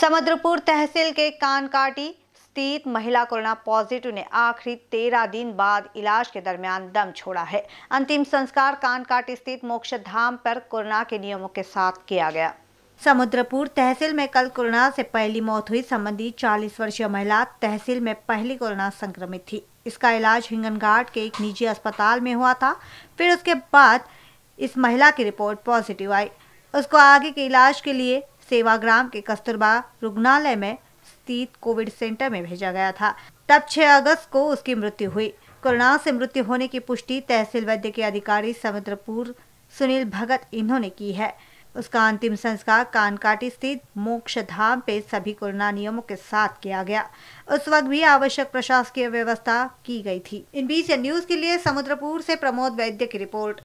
समुद्रपुर तहसील के कानकाटी स्थित महिला कोरोना पॉजिटिव ने आखिरी तेरह दिन बाद इलाज के दरमियान दम छोड़ा है अंतिम संस्कार कानकाटी स्थित मोक्ष धाम पर कोरोना के नियमों के साथ किया गया समुद्रपुर तहसील में कल कोरोना से पहली मौत हुई संबंधी 40 वर्षीय महिला तहसील में पहली कोरोना संक्रमित थी इसका इलाज हिंगनघाट के एक निजी अस्पताल में हुआ था फिर उसके बाद इस महिला की रिपोर्ट पॉजिटिव आई उसको आगे के इलाज के लिए सेवाग्राम के कस्तूरबा रुग्णालय में स्थित कोविड सेंटर में भेजा गया था तब 6 अगस्त को उसकी मृत्यु हुई कोरोना से मृत्यु होने की पुष्टि तहसील वैद्य के अधिकारी समुद्रपुर सुनील भगत इन्होंने की है उसका अंतिम संस्कार कानकाटी स्थित मोक्ष धाम पे सभी कोरोना नियमों के साथ किया गया उस वक्त भी आवश्यक प्रशासकीय व्यवस्था की गई थी इन बीच न्यूज के लिए समुद्रपुर से प्रमोद वैद्य की रिपोर्ट